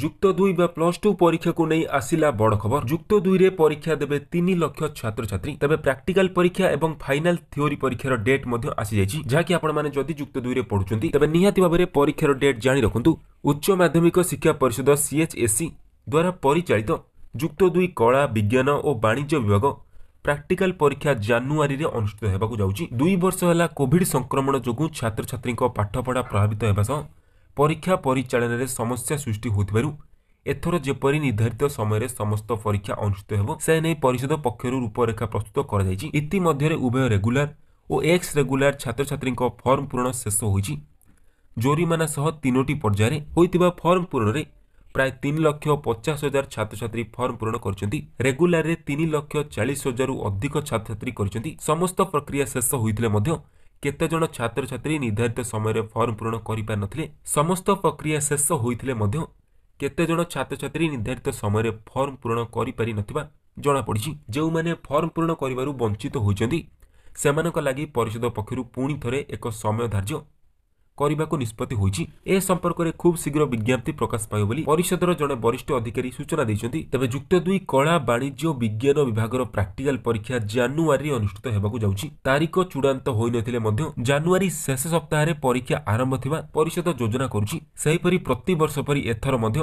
যুক্ত দুই বা প্লস টু পরীক্ষাকে নেই আসিলা বড় খবর যুক্ত দুইরে পরীক্ষা দেবে তিন লক্ষ ছাত্রছাত্রী তবে প্রাকটিকাল পরীক্ষা এবং ফাইনাল থিওরি পরীক্ষার ডেট মধ্য আসি যাই কি আপনার যদি যুক্ত দুইরে পড়ুচ্ছেন তবে নিহতি ভাবে পরীক্ষার ডেট জাঁ রাখুন উচ্চ মাধ্যমিক শিক্ষা পরিষদ সিএচএসি দ্বারা পরিচালিত যুক্ত দুই কলা বিজ্ঞান ও বাণিজ্য বিভাগ ପ୍ରାକ୍ଟିକାଲ পরীক্ষা ଜାନୁଆରୀରେ অনুষ্ঠিত হওয়া ଯାଉଛି দুই বর্ষ হল কোভিড সংক্রমণ ଯୋଗୁଁ ছাত্রছাত্রী পাঠপড়া প্রভাবিত হওয়া ସହ ପରୀକ୍ଷା ପରିଚାଳନାରେ ସମସ୍ୟା ସୃଷ୍ଟି ହୋଇଥିବାରୁ ଏଥର ଯେପରି ନିର୍ଦ୍ଧାରିତ ସମୟରେ ସମସ୍ତ ପରୀକ୍ଷା ଅନୁଷ୍ଠିତ ହେବ ସେ ନେଇ ପରିଷଦ ପକ୍ଷରୁ ରୂପରେଖା ପ୍ରସ୍ତୁତ କରାଯାଇଛି ଇତିମଧ୍ୟରେ ଉଭୟ ରେଗୁଲାର ଓ ଏକ୍ସ ରେଗୁଲାର ଛାତ୍ରଛାତ୍ରୀଙ୍କ ଫର୍ମ ପୂରଣ ଶେଷ ହୋଇଛି ଜୋରିମାନା ସହ ତିନୋଟି ପର୍ଯ୍ୟାୟରେ ହୋଇଥିବା ଫର୍ମ ପୂରଣରେ ପ୍ରାୟ ତିନି ଲକ୍ଷ ପଚାଶ ହଜାର ଛାତ୍ରଛାତ୍ରୀ ଫର୍ମ ପୂରଣ କରିଛନ୍ତି ରେଗୁଲାରରେ ତିନି ଲକ୍ଷ ଚାଳିଶ ହଜାରରୁ ଅଧିକ ଛାତ୍ରଛାତ୍ରୀ କରିଛନ୍ତି ସମସ୍ତ ପ୍ରକ୍ରିୟା ଶେଷ ହୋଇଥିଲେ ମଧ୍ୟ କେତେଜଣ ଛାତ୍ରଛାତ୍ରୀ ନିର୍ଦ୍ଧାରିତ ସମୟରେ ଫର୍ମ ପୂରଣ କରିପାରିନଥିଲେ ସମସ୍ତ ପ୍ରକ୍ରିୟା ଶେଷ ହୋଇଥିଲେ ମଧ୍ୟ କେତେଜଣ ଛାତ୍ରଛାତ୍ରୀ ନିର୍ଦ୍ଧାରିତ ସମୟରେ ଫର୍ମ ପୂରଣ କରିପାରିନଥିବା ଜଣାପଡ଼ିଛି ଯେଉଁମାନେ ଫର୍ମ ପୂରଣ କରିବାରୁ ବଞ୍ଚିତ ହୋଇଛନ୍ତି ସେମାନଙ୍କ ଲାଗି ପରିଷଦ ପକ୍ଷରୁ ପୁଣି ଥରେ ଏକ ସମୟ ଧାର୍ଯ୍ୟ କରିବାକୁ ନିଷ୍ପତ୍ତି ହୋଇଛି ଏ ସମ୍ପର୍କରେ ଖୁବ୍ ଶୀଘ୍ର ବିଜ୍ଞପ୍ତି ପ୍ରକାଶ ପାଇବ ବୋଲି ପରିଷଦର ଜଣେ ବରିଷ୍ଠ ଅଧିକାରୀ ସୂଚନା ଦେଇଛନ୍ତି ତେବେ ଯୁକ୍ତ ଦୁଇ କଳା ବାଣିଜ୍ୟ ଓ ବିଜ୍ଞାନ ବିଭାଗର ପ୍ରାକ୍ଟିକାଲ ପରୀକ୍ଷା ଜାନୁଆରୀରେ ଅନୁଷ୍ଠିତ ହେବାକୁ ଯାଉଛି ତାରିଖ ଚୂଡ଼ାନ୍ତ ହୋଇନଥିଲେ ମଧ୍ୟ ଜାନୁଆରୀ ଶେଷ ସପ୍ତାହରେ ପରୀକ୍ଷା ଆରମ୍ଭ ଥିବା ପରିଷଦ ଯୋଜନା କରୁଛି ସେହିପରି ପ୍ରତିବର୍ଷ ପରି ଏଥର ମଧ୍ୟ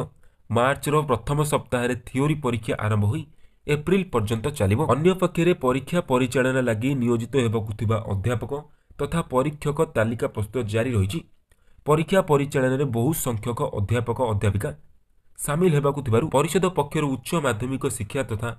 ମାର୍ଚ୍ଚର ପ୍ରଥମ ସପ୍ତାହରେ ଥିଓରି ପରୀକ୍ଷା ଆରମ୍ଭ ହୋଇ ଏପ୍ରିଲ ପର୍ଯ୍ୟନ୍ତ ଚାଲିବ ଅନ୍ୟପକ୍ଷରେ ପରୀକ୍ଷା ପରିଚାଳନା ଲାଗି ନିୟୋଜିତ ହେବାକୁ ଥିବା ଅଧ୍ୟାପକ ତଥା ପରୀକ୍ଷକ ତାଲିକା ପ୍ରସ୍ତୁତ ଜାରି ରହିଛି ପରୀକ୍ଷା ପରିଚାଳନାରେ ବହୁ ସଂଖ୍ୟକ ଅଧ୍ୟାପକ ଅଧ୍ୟାପିକା ସାମିଲ ହେବାକୁ ଥିବାରୁ ପରିଷଦ ପକ୍ଷରୁ ଉଚ୍ଚ ମାଧ୍ୟମିକ ଶିକ୍ଷା ତଥା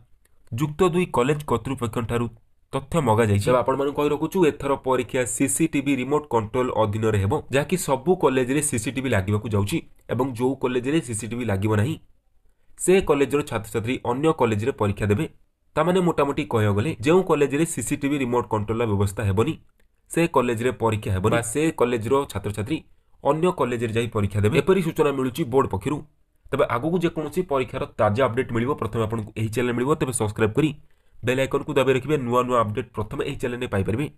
ଯୁକ୍ତ ଦୁଇ କଲେଜ କର୍ତ୍ତୃପକ୍ଷଙ୍କଠାରୁ ତଥ୍ୟ ମଗାଯାଇଛି ଆପଣମାନଙ୍କୁ କହି ରଖୁଛୁ ଏଥର ପରୀକ୍ଷା ସିସିଟିଭି ରିମୋଟ କଣ୍ଟ୍ରୋଲ ଅଧୀନରେ ହେବ ଯାହାକି ସବୁ କଲେଜରେ ସିସିଟିଭି ଲାଗିବାକୁ ଯାଉଛି ଏବଂ ଯେଉଁ କଲେଜରେ ସିସିଟିଭି ଲାଗିବ ନାହିଁ ସେ କଲେଜର ଛାତ୍ରଛାତ୍ରୀ ଅନ୍ୟ କଲେଜରେ ପରୀକ୍ଷା ଦେବେ ତାମାନେ ମୋଟାମୋଟି କହିବାକୁ ଗଲେ ଯେଉଁ କଲେଜରେ ସିସିଟିଭି ରିମୋଟ୍ କଣ୍ଟ୍ରୋଲର ବ୍ୟବସ୍ଥା ହେବନି से कलेज परीक्षा हे से कलेज छात्र छात्री अन्य कलेज परीक्षा देवे एपरी सूचना मिलूरी बोर्ड पक्षर तेज आगू जो परीक्षार ताजा अपडेट मिले प्रथम आपको यही चैनल मिले तेज सब्सक्राइब कर बेल आइकन को दबे रखिए नुआ नुआ अपडेट प्रथम यही चैनल में पारे